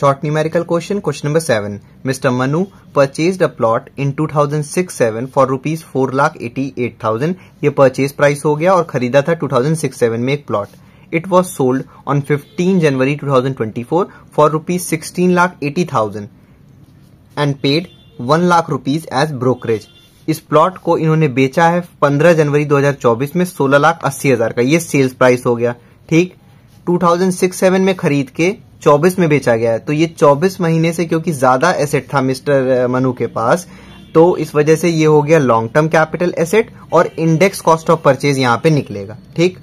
Short numerical question question number 7. Mr. Manu purchased a plot in 2006-7 for rupees four lakh eighty eight thousand ये purchase price हो गया और खरीदा था 2006-7 में एक plot it was sold on 15 January 2024 for rupees sixteen lakh eighty thousand and paid one lakh rupees as brokerage इस plot को इन्होंने बेचा है 15 जनवरी 2024 में सोलह लाख अस्सी हजार का ये सेल्स प्राइस हो गया ठीक 2006-7 में खरीद के चौबीस में बेचा गया है तो ये चौबीस महीने से क्योंकि ज्यादा एसेट था मिस्टर मनु के पास तो इस वजह से ये हो गया लॉन्ग टर्म कैपिटल एसेट और इंडेक्स कॉस्ट ऑफ परचेज यहाँ पे निकलेगा ठीक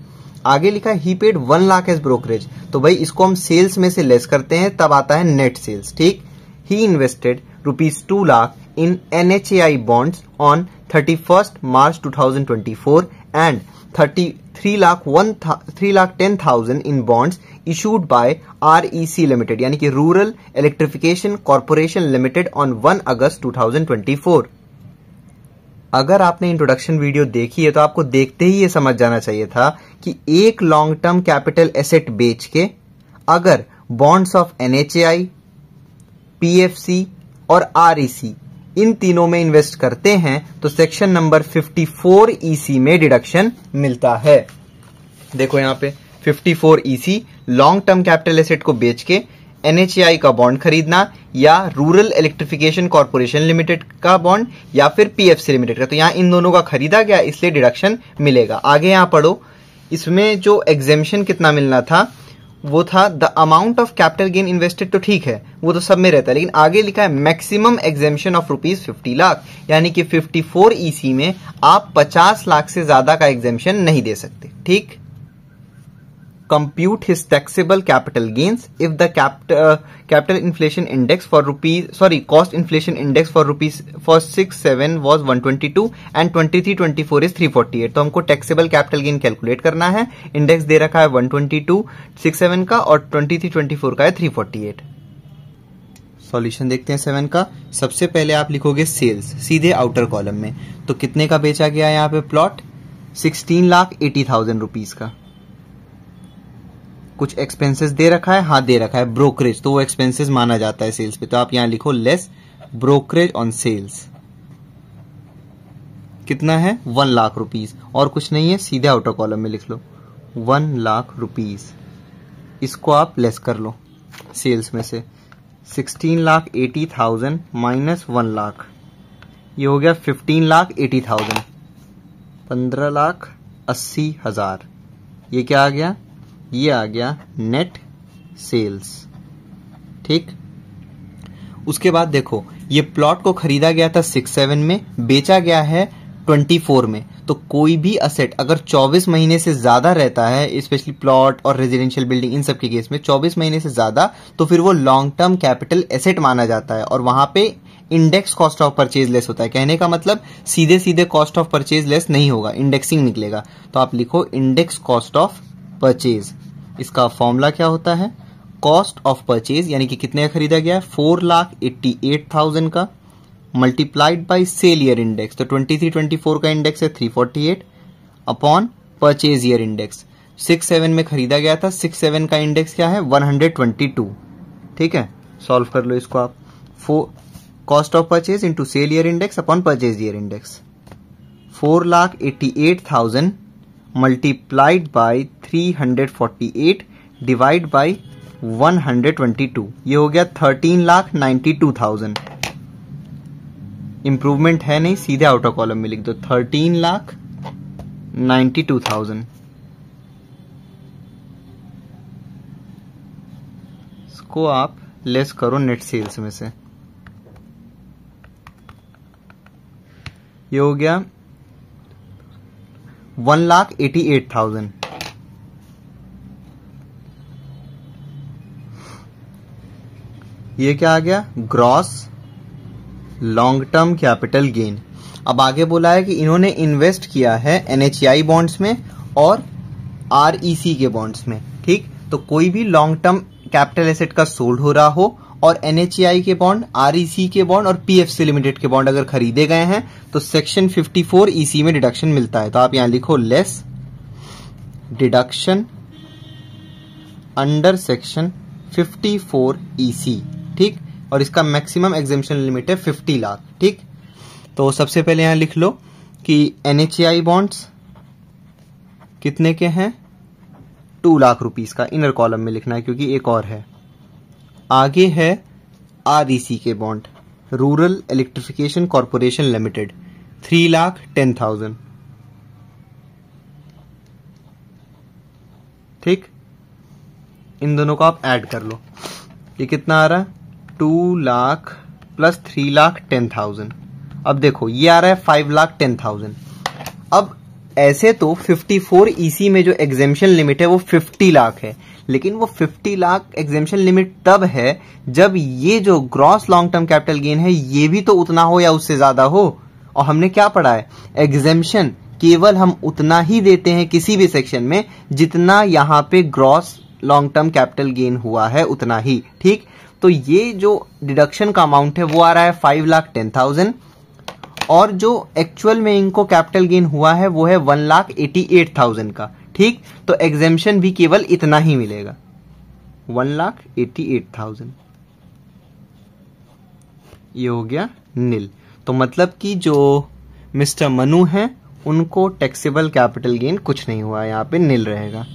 आगे लिखा ही paid one lakh as brokerage तो भाई इसको हम सेल्स में से लेस करते हैं तब आता है नेट सेल्स ठीक ही invested rupees two lakh in N H A I bonds on thirty first March two thousand twenty four and thirty three lakh one three lakh ten thousand in bonds issued by REC limited यानी कि rural electrification corporation limited on one August four अगर आपने introduction video देखी है तो आपको देखते ही ये समझ जाना चाहिए था कि एक लॉन्ग टर्म कैपिटल एसेट बेच के अगर बॉन्ड्स ऑफ एनएचएआई पीएफसी और आरईसी इन तीनों में इन्वेस्ट करते हैं तो सेक्शन नंबर 54 ईसी में डिडक्शन मिलता है देखो यहाँ पे 54 EC long term capital asset को बेच के एनएचआई का बॉन्ड खरीदना या रूरल इलेक्ट्रिफिकेशन कॉरपोरेशन लिमिटेड का बॉन्ड या फिर पीएफसी लिमिटेड का तो यहां इन दोनों का खरीदा गया इसलिए डिडक्शन मिलेगा आगे यहां पढ़ो इसमें जो एग्जेम्शन कितना मिलना था वो था the amount of capital gain invested तो ठीक है वो तो सब में रहता है लेकिन आगे लिखा है maximum exemption of rupees fifty lakh यानी कि फिफ्टी फोर ईसी में आप पचास लाख से ज्यादा का एग्जेम्शन नहीं दे सकते ठीक compute his taxable capital gains if the capital inflation index for rupees sorry cost inflation index for rupees for six seven was one twenty two and twenty three twenty four is three forty eight तो हमको taxable capital gain calculate करना है index दे रखा है one twenty two six seven का और twenty three twenty four का है थ्री फोर्टी एट सॉल्यूशन देखते हैं सेवन का सबसे पहले आप लिखोगे सेल्स सीधे आउटर कॉलम में तो कितने का बेचा गया यहाँ पे plot sixteen lakh eighty thousand rupees का कुछ एक्सपेंसेस दे रखा है हाँ दे रखा है ब्रोकरेज तो वो एक्सपेंसेस माना जाता है सेल्स पे तो आप यहाँ लिखो लेस ब्रोकरेज ऑन सेल्स कितना है वन लाख रुपीज और कुछ नहीं है सीधे आउटर कॉलम में लिख लो वन लाख रुपीज इसको आप लेस कर लो सेल्स में से sixteen lakh eighty thousand minus one lakh ये हो गया फिफ्टीन लाख एटी थाउजेंड पंद्रह लाख अस्सी हजार ये क्या आ गया ये आ गया नेट सेल्स ठीक उसके बाद देखो ये प्लॉट को खरीदा गया था सिक्स सेवन में बेचा गया है ट्वेंटी फोर में तो कोई भी असेट अगर 24 महीने से ज़्यादा रहता है स्पेशली प्लॉट और रेजिडेंशियल बिल्डिंग इन सब के केस में 24 महीने से ज़्यादा तो फिर वो लॉन्ग टर्म कैपिटल एसेट माना जाता है और वहां पे index cost of purchase less होता है कहने का मतलब सीधे सीधे कॉस्ट ऑफ परचेज लेस नहीं होगा इंडेक्सिंग निकलेगा तो आप लिखो इंडेक्स कॉस्ट ऑफ परचेज इसका फॉर्मूला क्या होता है कॉस्ट ऑफ परचेज यानी कि कितने खरीदा गया है four lakh eighty eight thousand का multiplied by sale year index तो 23 24 का इंडेक्स है 348 अपॉन परचेज ईयर इंडेक्स 67 में खरीदा गया था 67 का इंडेक्स क्या है 122 ठीक है सॉल्व कर लो इसको आप for cost of purchase into sale year index upon purchase year index four lakh eighty eight thousand multiplied by three hundred forty eight divide by one hundred twenty two ये हो गया thirteen lakh ninety two thousand improvement है नहीं सीधे outer column में लिख दो thirteen lakh ninety two thousand इसको आप लेस करो नेट सेल्स में से ये हो गया one lakh eighty eight thousand ये क्या आ गया gross long term capital gain अब आगे बोला है कि इन्होंने इन्वेस्ट किया है एनएचआई बॉन्ड्स में और आरईसी e के बॉन्ड्स में ठीक तो कोई भी लॉन्ग टर्म कैपिटल एसेट का सोल्ड हो रहा हो और एनएचआई के बॉन्ड आरईसी e के बॉन्ड और पीएफसी लिमिटेड के बॉन्ड अगर खरीदे गए हैं तो सेक्शन 54 ईसी में डिडक्शन मिलता है तो आप यहां लिखो less deduction under section 54 EC ठीक और इसका मैक्सिमम एग्जेम्पन लिमिट है फिफ्टी लाख ठीक तो सबसे पहले यहां लिख लो कि एन बॉन्ड्स कितने के हैं टू लाख रुपीस का इनर कॉलम में लिखना है क्योंकि एक और है आगे है आर e के bond rural electrification corporation limited three lakh ten thousand ठीक इन दोनों को आप ऐड कर लो ये कितना आ रहा है two lakh plus three lakh ten thousand अब देखो ये आ रहा है फाइव लाख टेन थाउजेंड अब ऐसे तो फिफ्टी फोर ईसी में जो एग्जेम्पन लिमिट है वो फिफ्टी लाख है लेकिन वो फिफ्टी लाख एग्जेम्शन लिमिट तब है जब ये जो gross long term capital gain है ये भी तो उतना हो या उससे ज्यादा हो और हमने क्या पढ़ा है एग्जेम्शन केवल हम उतना ही देते हैं किसी भी सेक्शन में जितना यहाँ पे gross long term capital gain हुआ है उतना ही ठीक तो ये जो डिडक्शन का अमाउंट है वो आ रहा है फाइव लाख टेन थाउजेंड और जो एक्चुअल में इनको कैपिटल गेन हुआ है वो है one lakh eighty eight thousand का ठीक तो एग्जेम्शन भी केवल इतना ही मिलेगा one lakh eighty eight thousand ये हो गया नील तो मतलब कि जो मिस्टर मनु हैं उनको टैक्सेबल कैपिटल गेन कुछ नहीं हुआ यहां पे नील रहेगा